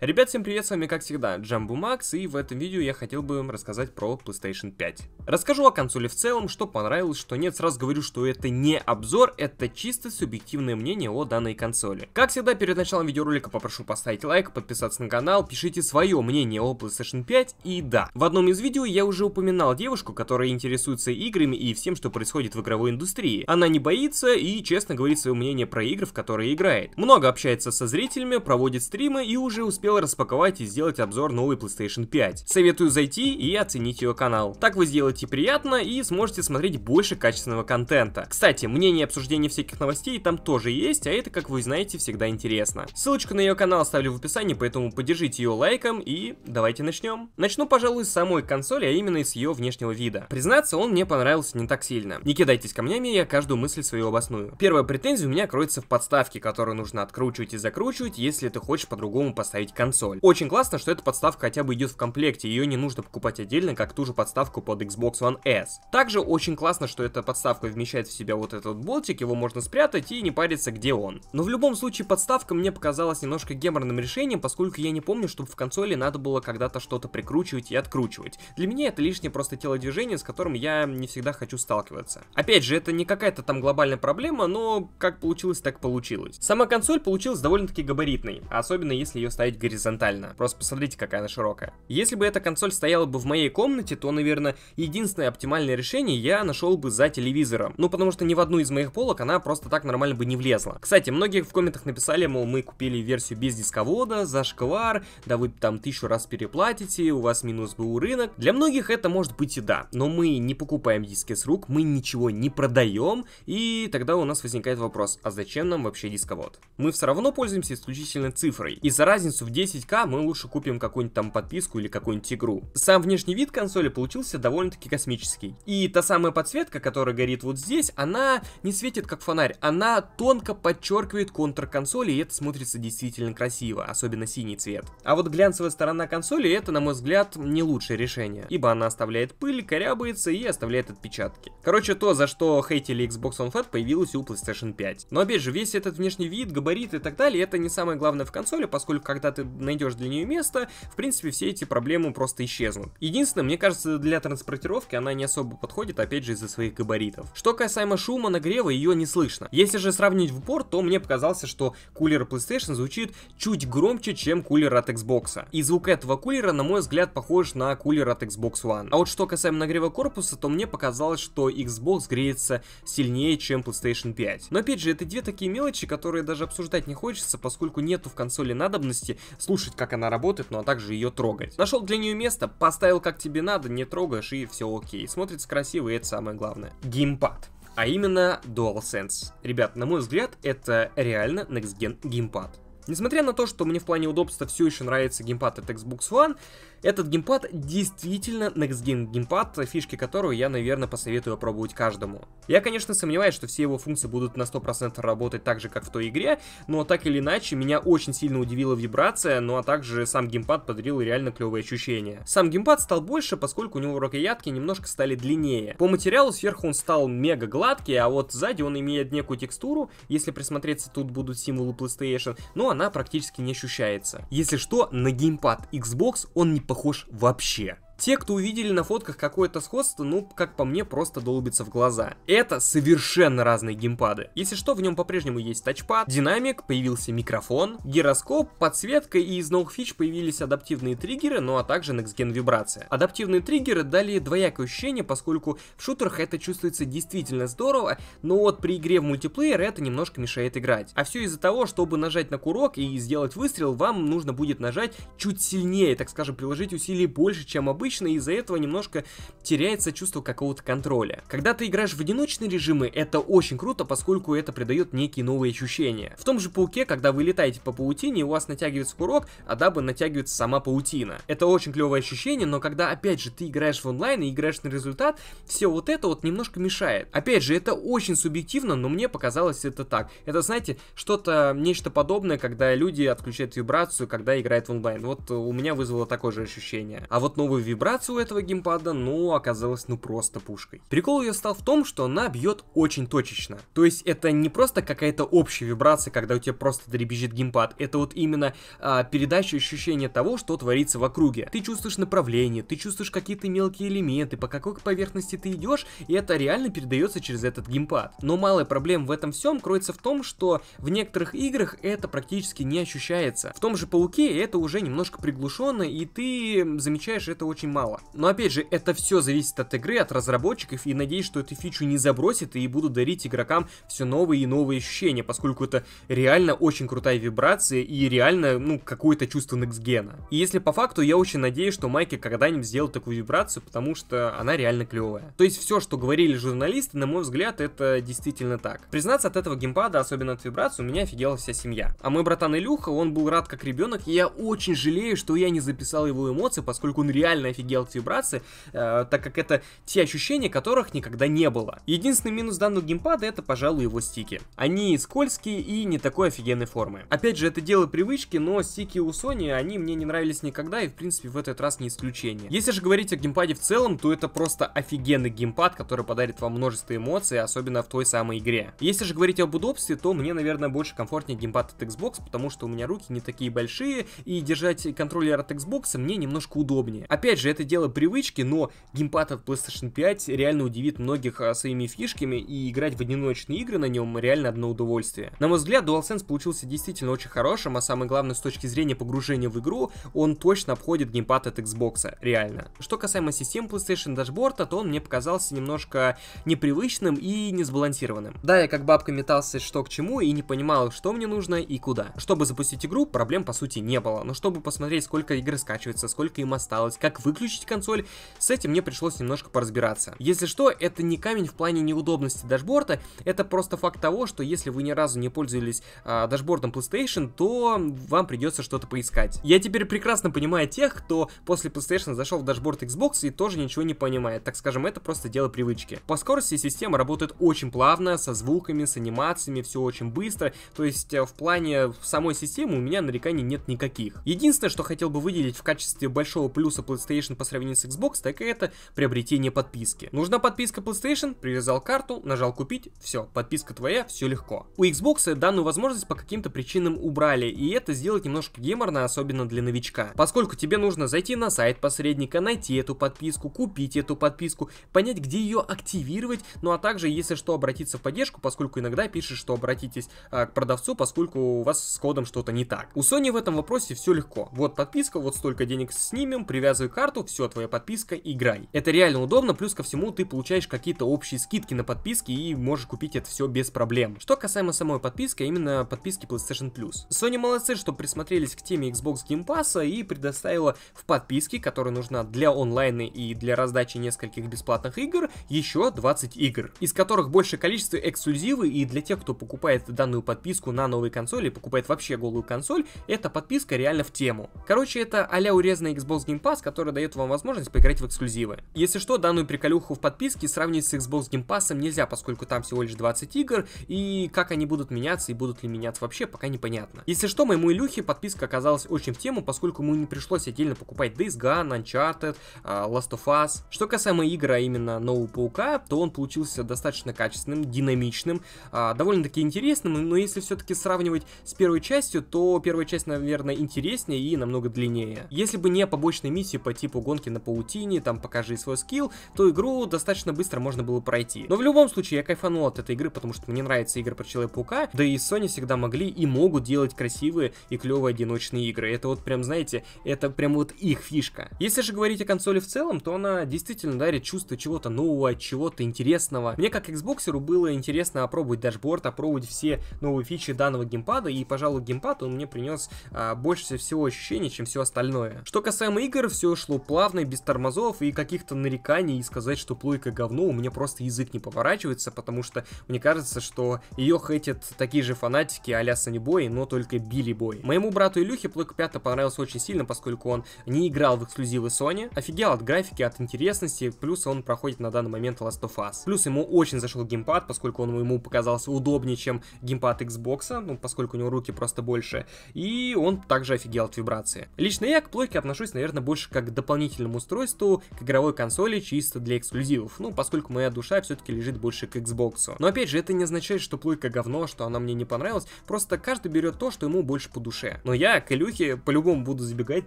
Ребят, всем привет, с вами как всегда Джамбу Макс, и в этом видео я хотел бы вам рассказать про PlayStation 5. Расскажу о консоли в целом, что понравилось, что нет, сразу говорю, что это не обзор, это чисто субъективное мнение о данной консоли. Как всегда, перед началом видеоролика попрошу поставить лайк, подписаться на канал, пишите свое мнение о PlayStation 5, и да. В одном из видео я уже упоминал девушку, которая интересуется играми и всем, что происходит в игровой индустрии. Она не боится и честно говорит свое мнение про игры, в которые играет. Много общается со зрителями, проводит стримы и уже успел успел распаковать и сделать обзор новой PlayStation 5. Советую зайти и оценить ее канал. Так вы сделаете приятно и сможете смотреть больше качественного контента. Кстати, мнение и обсуждение всяких новостей там тоже есть, а это, как вы знаете, всегда интересно. Ссылочку на ее канал оставлю в описании, поэтому поддержите ее лайком и давайте начнем. Начну, пожалуй, с самой консоли, а именно с ее внешнего вида. Признаться, он мне понравился не так сильно. Не кидайтесь камнями, я каждую мысль свою обосную. Первая претензия у меня кроется в подставке, которую нужно откручивать и закручивать, если ты хочешь по-другому поставить консоль. Очень классно, что эта подставка хотя бы идет в комплекте, ее не нужно покупать отдельно, как ту же подставку под Xbox One S. Также очень классно, что эта подставка вмещает в себя вот этот болтик, его можно спрятать и не париться, где он. Но в любом случае подставка мне показалась немножко геморным решением, поскольку я не помню, чтобы в консоли надо было когда-то что-то прикручивать и откручивать. Для меня это лишнее просто телодвижение, с которым я не всегда хочу сталкиваться. Опять же, это не какая-то там глобальная проблема, но как получилось, так получилось. Сама консоль получилась довольно-таки габаритной, особенно если ее ставить горизонтально. Просто посмотрите, какая она широкая. Если бы эта консоль стояла бы в моей комнате, то, наверное, единственное оптимальное решение я нашел бы за телевизором. Ну, потому что ни в одну из моих полок она просто так нормально бы не влезла. Кстати, многие в комментах написали, мол, мы купили версию без дисковода, за шквар, да вы там тысячу раз переплатите, у вас минус был рынок. Для многих это может быть и да, но мы не покупаем диски с рук, мы ничего не продаем, и тогда у нас возникает вопрос, а зачем нам вообще дисковод? Мы все равно пользуемся исключительно цифрой, и за разницу в 10к мы лучше купим какую-нибудь там подписку или какую-нибудь игру. Сам внешний вид консоли получился довольно-таки космический. И та самая подсветка, которая горит вот здесь, она не светит как фонарь, она тонко подчеркивает контур консоли, и это смотрится действительно красиво, особенно синий цвет. А вот глянцевая сторона консоли это, на мой взгляд, не лучшее решение, ибо она оставляет пыль, корябается и оставляет отпечатки. Короче, то, за что хейтили Xbox One Fat, появилось у PlayStation 5. Но опять же, весь этот внешний вид, габариты и так далее, это не самое главное в консоли, поскольку когда ты найдешь для нее место, в принципе, все эти проблемы просто исчезнут. Единственное, мне кажется, для транспортировки она не особо подходит, опять же, из-за своих габаритов. Что касаемо шума нагрева, ее не слышно. Если же сравнить в борт, то мне показалось, что кулер PlayStation звучит чуть громче, чем кулер от Xbox. И звук этого кулера, на мой взгляд, похож на кулер от Xbox One. А вот что касаемо нагрева корпуса, то мне показалось, что Xbox греется сильнее, чем PlayStation 5. Но опять же, это две такие мелочи, которые даже обсуждать не хочется, поскольку нету в консоли надобности слушать, как она работает, ну а также ее трогать. Нашел для нее место, поставил как тебе надо, не трогаешь и все окей. Смотрится красиво и это самое главное. Геймпад а именно DualSense. Ребят, на мой взгляд, это реально Next Gen геймпад. Несмотря на то, что мне в плане удобства все еще нравится геймпад от Xbox One, этот геймпад действительно Next Gen геймпад, фишки которого я, наверное, посоветую опробовать каждому. Я, конечно, сомневаюсь, что все его функции будут на 100% работать так же, как в той игре, но так или иначе, меня очень сильно удивила вибрация, ну а также сам геймпад подарил реально клевые ощущения. Сам геймпад стал больше, поскольку у него рукоятки немножко стали длиннее. По материалу сверху он стал мега гладкий, а вот сзади он имеет некую текстуру, если присмотреться, тут будут символы PlayStation, ну а она практически не ощущается. Если что, на геймпад Xbox он не похож вообще. Те, кто увидели на фотках какое-то сходство, ну, как по мне, просто долбится в глаза. Это совершенно разные геймпады. Если что, в нем по-прежнему есть тачпад, динамик, появился микрофон, гироскоп, подсветка и из новых фич появились адаптивные триггеры, ну а также нексген вибрация. Адаптивные триггеры дали двоякое ощущение, поскольку в шутерах это чувствуется действительно здорово, но вот при игре в мультиплеер это немножко мешает играть. А все из-за того, чтобы нажать на курок и сделать выстрел, вам нужно будет нажать чуть сильнее, так скажем, приложить усилий больше, чем обычно, необычно, и из-за этого немножко теряется чувство какого-то контроля. Когда ты играешь в одиночные режимы, это очень круто, поскольку это придает некие новые ощущения. В том же пауке, когда вы летаете по паутине, у вас натягивается курок, а дабы натягивается сама паутина. Это очень клевое ощущение, но когда опять же ты играешь в онлайн и играешь на результат, все вот это вот немножко мешает. Опять же, это очень субъективно, но мне показалось это так. Это, знаете, что-то, нечто подобное, когда люди отключают вибрацию, когда играют в онлайн. Вот у меня вызвало такое же ощущение. А вот новый вибрацию вибрация у этого геймпада, ну, оказалась ну просто пушкой. Прикол ее стал в том, что она бьет очень точечно. То есть это не просто какая-то общая вибрация, когда у тебя просто дребезжит геймпад, это вот именно а, передача ощущения того, что творится в округе. Ты чувствуешь направление, ты чувствуешь какие-то мелкие элементы, по какой поверхности ты идешь, и это реально передается через этот геймпад. Но малая проблема в этом всем кроется в том, что в некоторых играх это практически не ощущается. В том же Пауке это уже немножко приглушенно, и ты замечаешь это очень очень мало. Но опять же, это все зависит от игры, от разработчиков, и надеюсь, что эту фичу не забросит и будут дарить игрокам все новые и новые ощущения, поскольку это реально очень крутая вибрация и реально, ну, какое-то чувство нексгена. И если по факту, я очень надеюсь, что Майки когда-нибудь сделает такую вибрацию, потому что она реально клевая. То есть все, что говорили журналисты, на мой взгляд, это действительно так. Признаться, от этого геймпада, особенно от вибрации, у меня офигела вся семья. А мой братан Илюха, он был рад как ребенок, и я очень жалею, что я не записал его эмоции, поскольку он реально офигел от вибрации, э, так как это те ощущения, которых никогда не было. Единственный минус данного геймпада это, пожалуй, его стики. Они скользкие и не такой офигенной формы. Опять же, это дело привычки, но стики у Sony, они мне не нравились никогда и, в принципе, в этот раз не исключение. Если же говорить о геймпаде в целом, то это просто офигенный геймпад, который подарит вам множество эмоций, особенно в той самой игре. Если же говорить об удобстве, то мне, наверное, больше комфортнее геймпад от Xbox, потому что у меня руки не такие большие, и держать контроллер от Xbox мне немножко удобнее. Опять же, опять же, это дело привычки, но геймпад от PlayStation 5 реально удивит многих а, своими фишками, и играть в одиночные игры на нем реально одно удовольствие. На мой взгляд, DualSense получился действительно очень хорошим, а самое главное, с точки зрения погружения в игру, он точно обходит геймпад от Xbox, реально. Что касаемо систем PlayStation дашборда, то он мне показался немножко непривычным и несбалансированным. Да, я как бабка метался что к чему и не понимал, что мне нужно и куда. Чтобы запустить игру, проблем по сути не было, но чтобы посмотреть, сколько игр скачивается, сколько им осталось, как вы выключить консоль, с этим мне пришлось немножко поразбираться. Если что, это не камень в плане неудобности дашборда, это просто факт того, что если вы ни разу не пользовались э, дашбордом PlayStation, то вам придется что-то поискать. Я теперь прекрасно понимаю тех, кто после PlayStation зашел в дашборд Xbox и тоже ничего не понимает, так скажем, это просто дело привычки. По скорости система работает очень плавно, со звуками, с анимациями, все очень быстро, то есть э, в плане самой системы у меня нареканий нет никаких. Единственное, что хотел бы выделить в качестве большого плюса PlayStation PlayStation по сравнению с Xbox, так и это приобретение подписки. Нужна подписка PlayStation, привязал карту, нажал купить, все, подписка твоя, все легко. У Xbox данную возможность по каким-то причинам убрали, и это сделать немножко геморно, особенно для новичка. Поскольку тебе нужно зайти на сайт посредника, найти эту подписку, купить эту подписку, понять, где ее активировать, ну а также, если что, обратиться в поддержку, поскольку иногда пишет, что обратитесь а, к продавцу, поскольку у вас с кодом что-то не так. У Sony в этом вопросе все легко. Вот подписка, вот столько денег снимем, привязываю карту, карту, все, твоя подписка, играй. Это реально удобно, плюс ко всему ты получаешь какие-то общие скидки на подписки и можешь купить это все без проблем. Что касаемо самой подписки, а именно подписки PlayStation Plus. Sony молодцы, что присмотрелись к теме Xbox Game Pass и предоставила в подписке, которая нужна для онлайна и для раздачи нескольких бесплатных игр, еще 20 игр, из которых большее количество эксклюзивы и для тех, кто покупает данную подписку на новой консоли, покупает вообще голую консоль, эта подписка реально в тему. Короче, это а-ля урезанный Xbox Game Pass, который дает дает вам возможность поиграть в эксклюзивы. Если что, данную приколюху в подписке сравнивать с Xbox Game Pass нельзя, поскольку там всего лишь 20 игр, и как они будут меняться и будут ли меняться вообще, пока непонятно. Если что, моему Илюхе подписка оказалась очень в тему, поскольку ему не пришлось отдельно покупать Days Gone, Uncharted, а, Last of Us. Что касаемо игры а именно Нового Паука, то он получился достаточно качественным, динамичным, а, довольно-таки интересным, но если все-таки сравнивать с первой частью, то первая часть, наверное, интереснее и намного длиннее. Если бы не побочные миссии по типу типу гонки на паутине, там покажи свой скилл, то игру достаточно быстро можно было пройти. Но в любом случае я кайфанул от этой игры, потому что мне нравятся игры про Человека-паука, да и Sony всегда могли и могут делать красивые и клевые одиночные игры. Это вот прям, знаете, это прям вот их фишка. Если же говорить о консоли в целом, то она действительно дарит чувство чего-то нового, чего-то интересного. Мне как Xboxеру было интересно опробовать дашборд, опробовать все новые фичи данного геймпада, и, пожалуй, геймпад он мне принес а, больше всего ощущений, чем все остальное. Что касаемо игр, все шло шло плавно, без тормозов и каких-то нареканий, и сказать, что плойка говно, у меня просто язык не поворачивается, потому что мне кажется, что ее хотят такие же фанатики а-ля Санибой, но только Билли Бой. Моему брату Илюхе плойка 5 понравилась очень сильно, поскольку он не играл в эксклюзивы Sony, офигел от графики, от интересности, плюс он проходит на данный момент Last of Us. Плюс ему очень зашел геймпад, поскольку он ему показался удобнее, чем геймпад Xbox, ну, поскольку у него руки просто больше, и он также офигел от вибрации. Лично я к плойке отношусь, наверное, больше как дополнительному устройству к игровой консоли чисто для эксклюзивов, ну, поскольку моя душа все-таки лежит больше к Xbox. Но опять же, это не означает, что плойка говно, что она мне не понравилась, просто каждый берет то, что ему больше по душе. Но я к Илюхе по-любому буду забегать,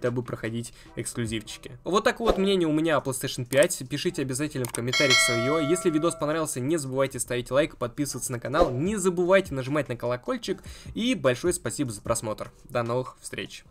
дабы проходить эксклюзивчики. Вот такое вот мнение у меня о PlayStation 5, пишите обязательно в комментариях свое. Если видос понравился, не забывайте ставить лайк, подписываться на канал, не забывайте нажимать на колокольчик и большое спасибо за просмотр. До новых встреч!